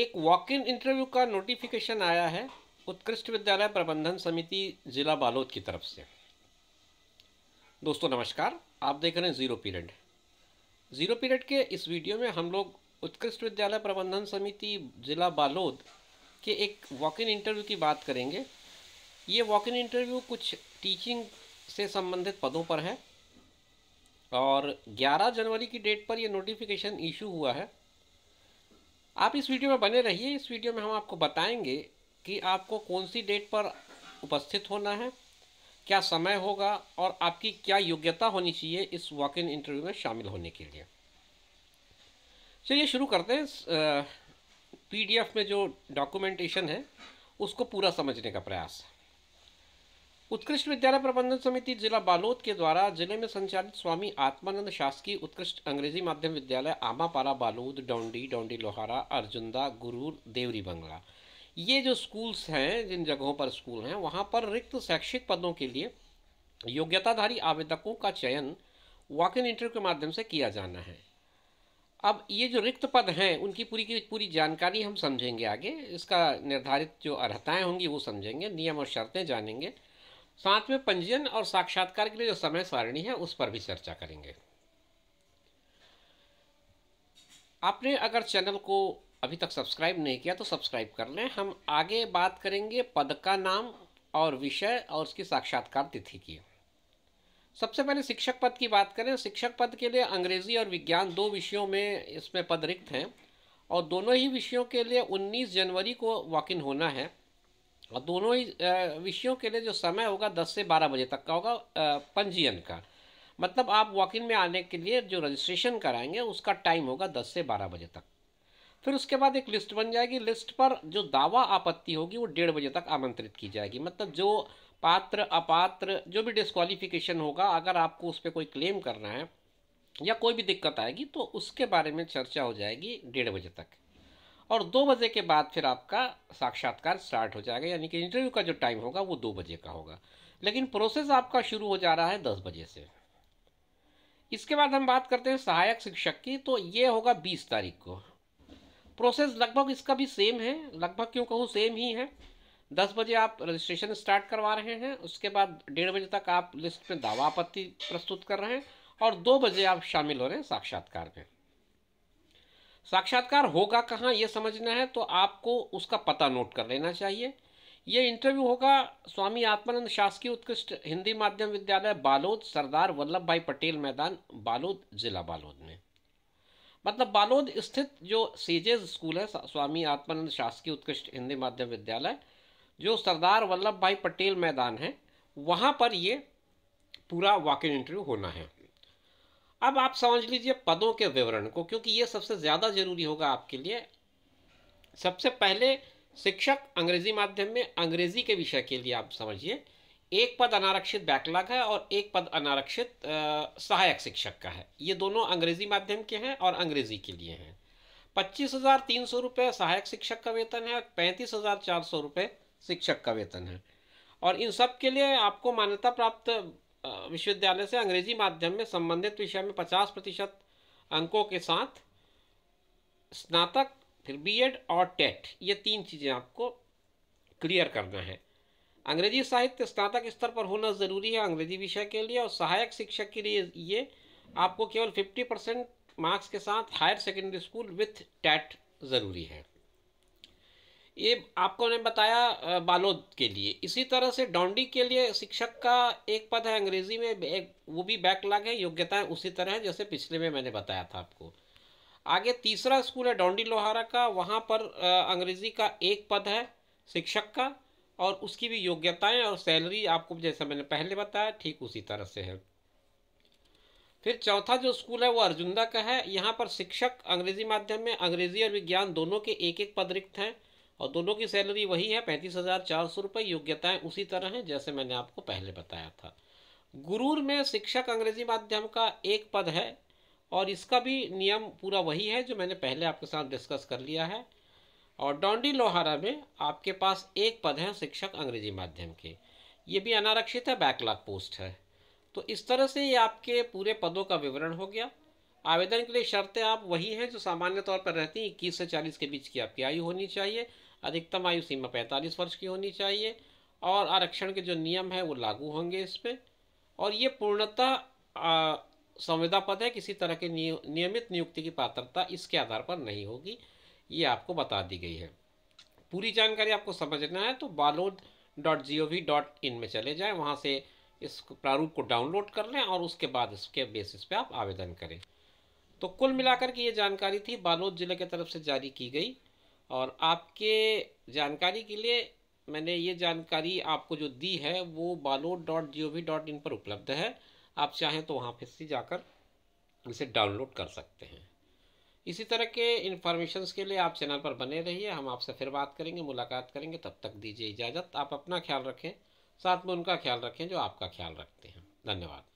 एक walk in interview का notification आया है उत्कृष्ट विद्यालय प्रबंधन समिति ज़िला बालोद की तरफ से दोस्तों नमस्कार आप देख रहे हैं ज़ीरो पीरियड ज़ीरो पीरियड के इस वीडियो में हम लोग उत्कृष्ट विद्यालय प्रबंधन समिति ज़िला बालोद के एक वॉक इन इंटरव्यू की बात करेंगे ये वॉक इन इंटरव्यू कुछ टीचिंग से संबंधित पदों पर है और 11 जनवरी की डेट पर यह नोटिफिकेशन इशू हुआ है आप इस वीडियो में बने रहिए इस वीडियो में हम आपको बताएंगे कि आपको कौन सी डेट पर उपस्थित होना है क्या समय होगा और आपकी क्या योग्यता होनी चाहिए इस वॉक इन इंटरव्यू में शामिल होने के लिए चलिए शुरू करते हैं पीडीएफ में जो डॉक्यूमेंटेशन है उसको पूरा समझने का प्रयास उत्कृष्ट विद्यालय प्रबंधन समिति जिला बालोद के द्वारा जिले में संचालित स्वामी आत्मानंद शासकीय उत्कृष्ट अंग्रेजी माध्यम विद्यालय आमापारा बालोद डोंडी डोंडी लोहारा अर्जुंदा गुरूर देवरी बंगला ये जो स्कूल्स हैं जिन जगहों पर स्कूल हैं वहाँ पर रिक्त शैक्षिक पदों के लिए योग्यताधारी आवेदकों का चयन वॉक इन इंटरव्यू के माध्यम से किया जाना है अब ये जो रिक्त पद हैं उनकी पूरी की पूरी जानकारी हम समझेंगे आगे इसका निर्धारित जो अर्हताएँ होंगी वो समझेंगे नियम और शर्तें जानेंगे साथ में पंजीयन और साक्षात्कार के लिए जो समय सारणी है उस पर भी चर्चा करेंगे आपने अगर चैनल को अभी तक सब्सक्राइब नहीं किया तो सब्सक्राइब कर लें हम आगे बात करेंगे पद का नाम और विषय और उसकी साक्षात्कार तिथि की सबसे पहले शिक्षक पद की बात करें शिक्षक पद के लिए अंग्रेजी और विज्ञान दो विषयों में इसमें पद रिक्त हैं और दोनों ही विषयों के लिए 19 जनवरी को वॉक इन होना है और दोनों ही विषयों के लिए जो समय होगा दस से बारह बजे तक का होगा पंजीयन का मतलब आप वॉक इन में आने के लिए जो रजिस्ट्रेशन कराएंगे उसका टाइम होगा दस से बारह बजे तक फिर उसके बाद एक लिस्ट बन जाएगी लिस्ट पर जो दावा आपत्ति होगी वो डेढ़ बजे तक आमंत्रित की जाएगी मतलब जो पात्र अपात्र जो भी डिस्कवालिफिकेशन होगा अगर आपको उस पर कोई क्लेम करना है या कोई भी दिक्कत आएगी तो उसके बारे में चर्चा हो जाएगी डेढ़ बजे तक और दो बजे के बाद फिर आपका साक्षात्कार स्टार्ट हो जाएगा यानी कि इंटरव्यू का जो टाइम होगा वो दो बजे का होगा लेकिन प्रोसेस आपका शुरू हो जा रहा है दस बजे से इसके बाद हम बात करते हैं सहायक शिक्षक की तो ये होगा बीस तारीख को प्रोसेस लगभग इसका भी सेम है लगभग क्यों कहूँ सेम ही है दस बजे आप रजिस्ट्रेशन स्टार्ट करवा रहे हैं उसके बाद डेढ़ बजे तक आप लिस्ट में दावा आपत्ति प्रस्तुत कर रहे हैं और दो बजे आप शामिल हो रहे हैं साक्षात्कार में साक्षात्कार होगा कहाँ ये समझना है तो आपको उसका पता नोट कर लेना चाहिए ये इंटरव्यू होगा स्वामी आत्मानंद शासकीय उत्कृष्ट हिंदी माध्यम विद्यालय बालोद सरदार वल्लभ भाई पटेल मैदान बालोद जिला बालोद में मतलब बालोद स्थित जो सीजेज स्कूल है स्वामी आत्मानंद शासकीय उत्कृष्ट हिंदी माध्यम विद्यालय जो सरदार वल्लभ भाई पटेल मैदान है वहाँ पर ये पूरा इन इंटरव्यू होना है अब आप समझ लीजिए पदों के विवरण को क्योंकि ये सबसे ज़्यादा जरूरी होगा आपके लिए सबसे पहले शिक्षक अंग्रेजी माध्यम में अंग्रेजी के विषय के लिए आप समझिए एक पद अनारक्षित बैकलॉग है और एक पद अनारक्षित सहायक शिक्षक का है ये दोनों अंग्रेजी माध्यम के हैं और अंग्रेजी के लिए हैं पच्चीस हज़ार तीन सौ रुपये सहायक शिक्षक का वेतन है और पैंतीस हज़ार चार सौ रुपये शिक्षक का वेतन है और इन सब के लिए आपको मान्यता प्राप्त विश्वविद्यालय से अंग्रेजी माध्यम में संबंधित विषय में पचास प्रतिशत अंकों के साथ स्नातक फिर बीएड और टेट e ये तीन चीज़ें आपको क्लियर करना है अंग्रेजी साहित्य स्नातक स्तर पर होना ज़रूरी है अंग्रेजी विषय के लिए और सहायक शिक्षक के लिए ये आपको केवल 50 परसेंट मार्क्स के साथ higher secondary school with TET ज़रूरी है ये आपको मैंने बताया बालोद के लिए इसी तरह से डोंडी के लिए शिक्षक का एक पद है अंग्रेजी में एक वो भी बैकलॉग है योग्यताएं उसी तरह है जैसे पिछले में मैंने बताया था आपको आगे तीसरा स्कूल है डोंडी लोहारा का वहाँ पर अंग्रेजी का एक पद है शिक्षक का और उसकी भी योग्यताएं और सैलरी आपको जैसा मैंने पहले बताया ठीक उसी तरह से है फिर चौथा जो स्कूल है वो अर्जुंदा का है यहाँ पर शिक्षक अंग्रेजी माध्यम में अंग्रेजी और विज्ञान दोनों के एक एक पद रिक्त हैं और दोनों की सैलरी वही है पैंतीस हज़ार चार सौ रुपये योग्यताएँ उसी तरह हैं जैसे मैंने आपको पहले बताया था गुरूर में शिक्षक अंग्रेजी माध्यम का एक पद है और इसका भी नियम पूरा वही है जो मैंने पहले आपके साथ डिस्कस कर लिया है और डोंडी लोहारा में आपके पास एक पद है शिक्षक अंग्रेजी माध्यम के ये भी अनारक्षित है बैकलॉग पोस्ट है तो इस तरह से ये आपके पूरे पदों का विवरण हो गया आवेदन के लिए शर्तें आप वही हैं जो सामान्य तौर पर रहती हैं इक्कीस से चालीस के बीच की आपकी आयु होनी चाहिए अधिकतम आयु सीमा पैंतालीस वर्ष की होनी चाहिए और आरक्षण के जो नियम हैं वो लागू होंगे इस पर और ये पूर्णतः संविदा पद है किसी तरह के नियमित नियुक्ति की पात्रता इसके आधार पर नहीं होगी ये आपको बता दी गई है पूरी जानकारी आपको समझना है तो Balod dot G O V dot in में चले जाएं वहाँ से इस प्रारूप को डाउनलोड कर लें और उसके बाद इसके बेसिस पे आप आवेदन करें तो कुल मिलाकर की ये जानकारी थी बालोद ज़िले की तरफ से जारी की गई और आपके जानकारी के लिए मैंने ये जानकारी आपको जो दी है वो Balod dot G O V dot in पर उपलब्ध है आप चाहें तो वहाँ फिर से जाकर इसे डाउनलोड कर सकते हैं इसी तरह के इन्फॉर्मेशन के लिए आप चैनल पर बने रहिए हम आपसे फिर बात करेंगे मुलाकात करेंगे तब तक दीजिए इजाज़त आप अपना ख्याल रखें साथ में उनका ख्याल रखें जो आपका ख्याल रखते हैं धन्यवाद